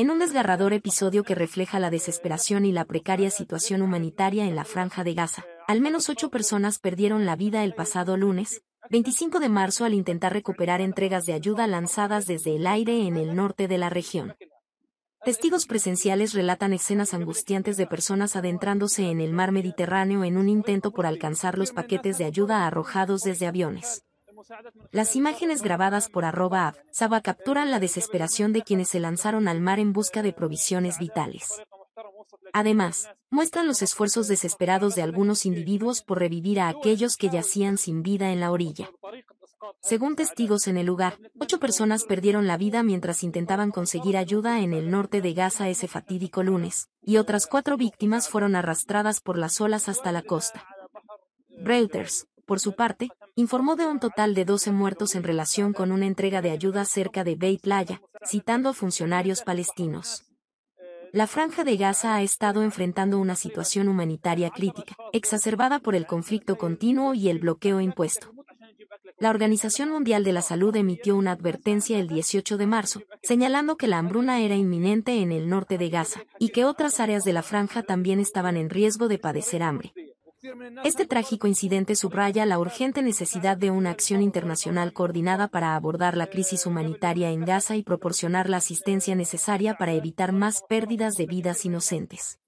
en un desgarrador episodio que refleja la desesperación y la precaria situación humanitaria en la franja de Gaza. Al menos ocho personas perdieron la vida el pasado lunes, 25 de marzo, al intentar recuperar entregas de ayuda lanzadas desde el aire en el norte de la región. Testigos presenciales relatan escenas angustiantes de personas adentrándose en el mar Mediterráneo en un intento por alcanzar los paquetes de ayuda arrojados desde aviones. Las imágenes grabadas por arroba Saba capturan la desesperación de quienes se lanzaron al mar en busca de provisiones vitales. Además, muestran los esfuerzos desesperados de algunos individuos por revivir a aquellos que yacían sin vida en la orilla. Según testigos en el lugar, ocho personas perdieron la vida mientras intentaban conseguir ayuda en el norte de Gaza ese fatídico lunes, y otras cuatro víctimas fueron arrastradas por las olas hasta la costa. Reuters, por su parte, informó de un total de 12 muertos en relación con una entrega de ayuda cerca de Beit Playa, citando a funcionarios palestinos. La franja de Gaza ha estado enfrentando una situación humanitaria crítica, exacerbada por el conflicto continuo y el bloqueo impuesto. La Organización Mundial de la Salud emitió una advertencia el 18 de marzo, señalando que la hambruna era inminente en el norte de Gaza y que otras áreas de la franja también estaban en riesgo de padecer hambre. Este trágico incidente subraya la urgente necesidad de una acción internacional coordinada para abordar la crisis humanitaria en Gaza y proporcionar la asistencia necesaria para evitar más pérdidas de vidas inocentes.